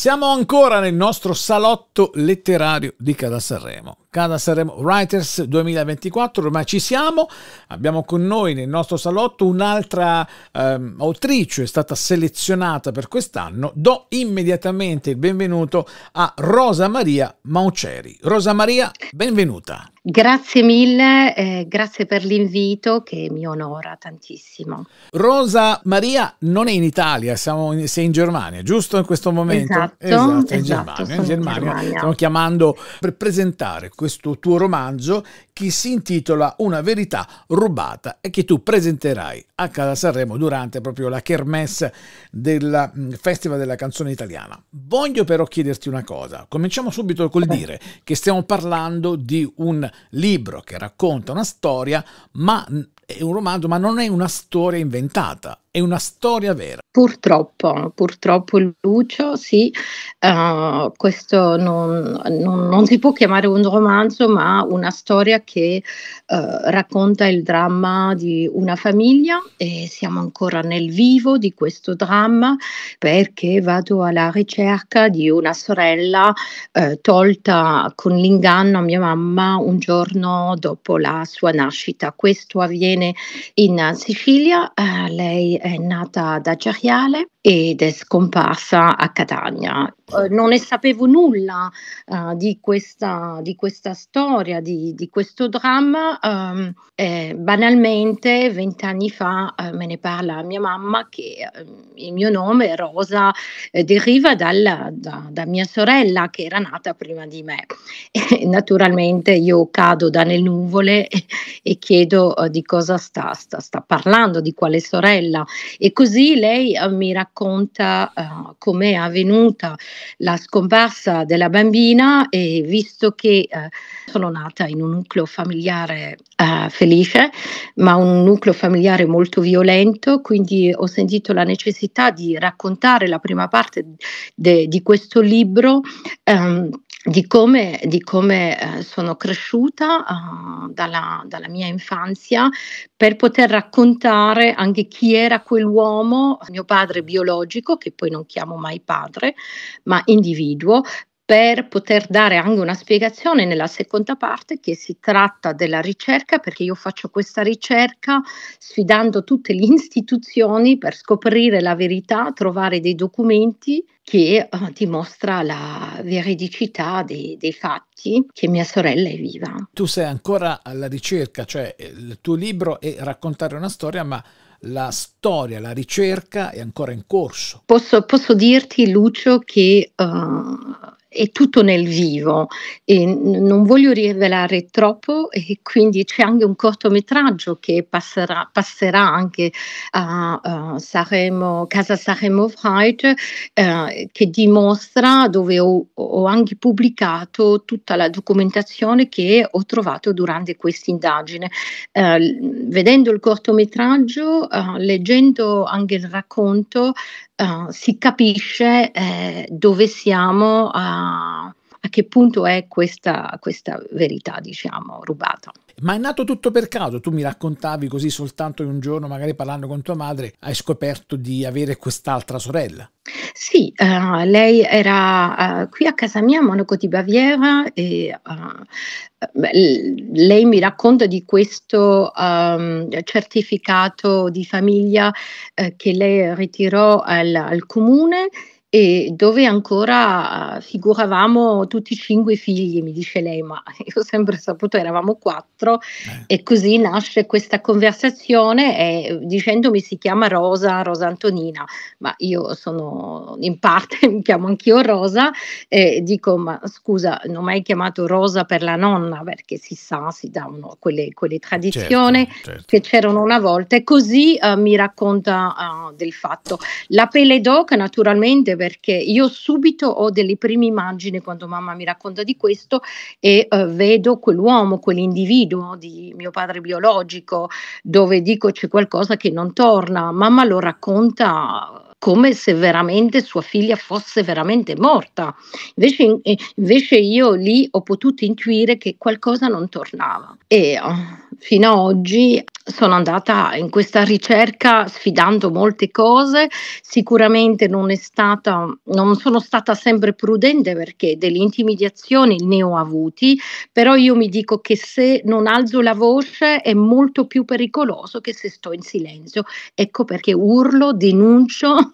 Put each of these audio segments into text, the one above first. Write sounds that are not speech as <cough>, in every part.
Siamo ancora nel nostro salotto letterario di Casa Sanremo. Canada Sanremo Writers 2024, ma ci siamo, abbiamo con noi nel nostro salotto un'altra ehm, autrice, è stata selezionata per quest'anno, do immediatamente il benvenuto a Rosa Maria Mauceri. Rosa Maria, benvenuta. Grazie mille, eh, grazie per l'invito che mi onora tantissimo. Rosa Maria non è in Italia, siamo in, sei in Germania, giusto in questo momento? Esatto, esatto, in, esatto, Germania, in, Germania. in Germania. Stiamo chiamando per presentare questo questo tuo romanzo che si intitola Una verità rubata e che tu presenterai a Casa Sanremo durante proprio la kermesse del mm, Festival della canzone italiana. Voglio però chiederti una cosa, cominciamo subito col dire che stiamo parlando di un libro che racconta una storia, ma mm, è un romanzo, ma non è una storia inventata è una storia vera. Purtroppo, purtroppo Lucio, sì, uh, questo non, non, non, si può chiamare un romanzo, ma una storia che uh, racconta il dramma di una famiglia e siamo ancora nel vivo di questo dramma perché vado alla ricerca di una sorella uh, tolta con l'inganno a mia mamma un giorno dopo la sua nascita. Questo avviene in Sicilia, lei è nata da Ceriale ed è scomparsa a Catania eh, non ne sapevo nulla eh, di, questa, di, questa, storia, di, di questo dramma. Um, eh, banalmente, vent'anni fa eh, me ne parla mia mamma che ehm, il mio nome, Rosa, eh, deriva dal, da, da, mia sorella che era nata prima di me. <laughs> E, naturalmente io cado dalle nuvole e, <laughs> e chiedo di cosa sta, sta, sta, parlando, di quale sorella. E così lei mi racconta come è avvenuta la scomparsa della bambina e visto che eh, sono nata in un nucleo familiare eh, felice, ma un nucleo familiare molto violento, quindi ho sentito la necessità di raccontare la prima parte de, di questo libro. Ehm, di come, di come eh, sono cresciuta uh, dalla, dalla, mia infanzia per poter raccontare anche chi era quell'uomo, mio padre biologico, che poi non chiamo mai padre, ma individuo, per poter dare anche una spiegazione nella seconda parte che si tratta della ricerca, perché io faccio questa ricerca sfidando tutte le istituzioni per scoprire la verità, trovare dei documenti che uh, dimostra la veridicità dei, dei, fatti che mia sorella è viva. Tu sei ancora alla ricerca, cioè eh, il tuo libro è raccontare una storia, ma la storia, la ricerca è ancora in corso. Posso, posso dirti, Lucio, che uh, è tutto nel vivo e non voglio rivelare troppo e quindi c'è anche un cortometraggio che passerà, passerà anche a uh, Saremo, Casa Saremo Fright uh, eh, che dimostra dove ho, ho, anche pubblicato tutta la documentazione che ho trovato durante questa indagine. Uh, vedendo il cortometraggio, eh, leggendo anche il racconto, si capisce dove siamo. Uh, a, che punto è questa, questa verità, diciamo, rubata. Ma è nato tutto per caso, tu mi raccontavi così soltanto in un giorno, magari parlando con tua madre, hai scoperto di avere quest'altra sorella. Sì, uh, lei era uh, qui a casa mia, a Monaco di Baviera, e uh, lei mi racconta di questo um, certificato di famiglia che lei ritirò al, al comune e dove ancora ah, figuravamo tutti cinque figli, mi dice lei, ma <laughs> io ho sempre saputo eravamo quattro eh. e così nasce questa conversazione e, dicendomi si chiama Rosa, Rosa Antonina, ma io sono in parte, <laughs> mi chiamo anch'io Rosa e dico ma scusa non ho mai chiamato Rosa per la nonna perché si sa, si davano quelle, quelle tradizioni certo, certo. che c'erano una volta e così uh, mi racconta uh, del fatto. La pelle d'oca naturalmente perché io subito ho delle prime immagini quando mamma mi racconta di questo e eh, vedo quell'uomo, quell'individuo di mio padre biologico dove dico c'è qualcosa che non torna. Mamma lo racconta come se veramente sua figlia fosse veramente morta. Invece, eh, invece io lì ho potuto intuire che qualcosa non tornava e eh, fino ad oggi sono andata in questa ricerca sfidando molte cose, sicuramente non, stata, non sono stata sempre prudente perché delle intimidazioni ne ho avuti, però io mi dico che se non alzo la voce è molto più pericoloso che se sto in silenzio. Ecco perché urlo, denuncio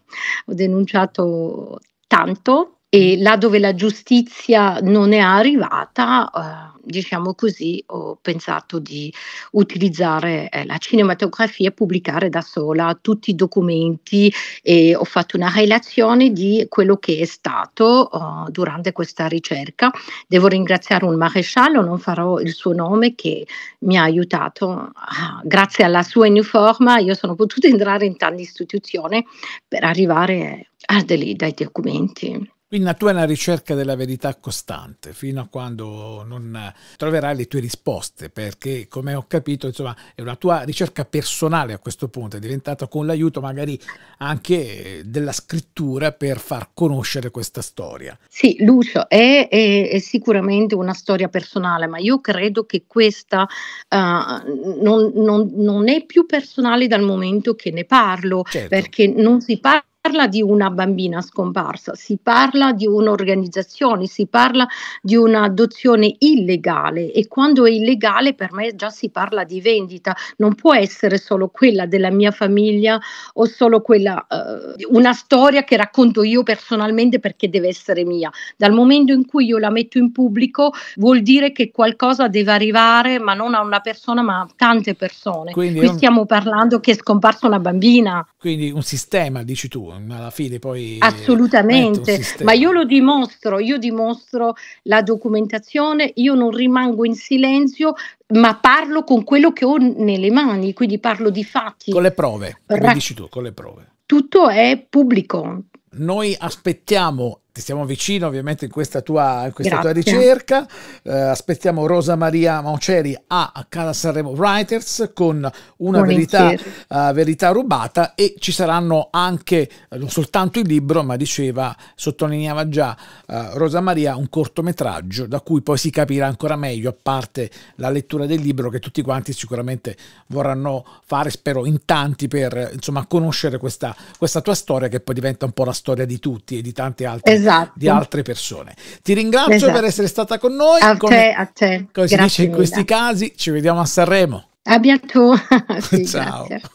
ho denunciato tanto e mm. là dove la giustizia non è arrivata, eh, diciamo così, ho pensato di utilizzare eh, la cinematografia e pubblicare da sola tutti i documenti e ho fatto una relazione di quello che è stato eh, durante questa ricerca. Devo ringraziare un maresciallo, non farò il suo nome, che mi ha aiutato. Ah, grazie alla sua uniforme. io sono potuta <laughs> entrare in tante istituzioni per arrivare a dei, dai documenti. Quindi tu è una ricerca della verità costante fino a quando non troverai le tue risposte, perché come ho capito, insomma, è una tua ricerca personale a questo punto, è diventata con l'aiuto magari anche della scrittura per far conoscere questa storia. Sì, Lucio, è, è, è sicuramente una storia personale, ma io credo che questa uh, non, non, non, è più personale dal momento che ne parlo, certo. perché non si parla parla di una bambina scomparsa, si parla di un'organizzazione, si parla di un'adozione illegale e quando è illegale per me già si parla di vendita, non può essere solo quella della mia famiglia o solo quella, eh, una storia che racconto io personalmente perché deve essere mia. Dal momento in cui io la metto in pubblico vuol dire che qualcosa deve arrivare ma non a una persona ma a tante persone. Quindi Qui stiamo parlando che è scomparsa una bambina. Quindi un sistema, dici tu, alla fine poi... Assolutamente, ma io lo dimostro, io dimostro la documentazione, io non rimango in silenzio, ma parlo con quello che ho nelle mani, quindi parlo di fatti. Con le prove, come Ra dici tu, con le prove. Tutto è pubblico. Noi aspettiamo ti stiamo vicino ovviamente in questa tua, in questa tua ricerca. Eh, aspettiamo Rosa Maria Mauceri a Cara Sanremo Writers con una verità, uh, verità, rubata e ci saranno anche, eh, non soltanto il libro, ma diceva, sottolineava già uh, Rosa Maria, un cortometraggio da cui poi si capirà ancora meglio, a parte la lettura del libro che tutti quanti sicuramente vorranno fare, spero in tanti, per insomma conoscere questa, questa tua storia che poi diventa un po' la storia di tutti e di tante altre. Esatto esatto. di altre persone. Ti ringrazio esatto. per essere stata con noi. A come, te, a te. Come Grazie si dice in questi casi, ci vediamo a Sanremo. A bientôt. <laughs> sì, <laughs> Ciao. Grazie.